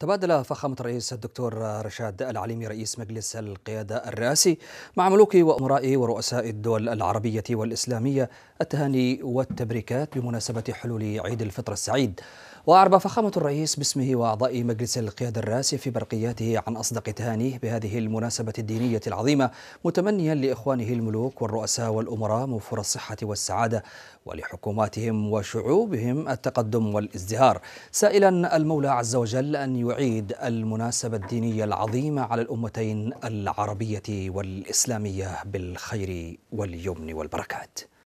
تبادل فخامة الرئيس الدكتور رشاد العليمي رئيس مجلس القيادة الرئاسي مع ملوك وأمراء ورؤساء الدول العربية والإسلامية التهاني والتبريكات بمناسبة حلول عيد الفطر السعيد وأعرب فخامة الرئيس باسمه وأعضاء مجلس القيادة الرئاسي في برقياته عن أصدق تهانيه بهذه المناسبة الدينية العظيمة متمنيا لإخوانه الملوك والرؤساء والأمراء موفور الصحة والسعادة ولحكوماتهم وشعوبهم التقدم والازدهار سائلا المولى عز وجل أن يعيد المناسبة الدينية العظيمة على الأمتين العربية والإسلامية بالخير واليمن والبركات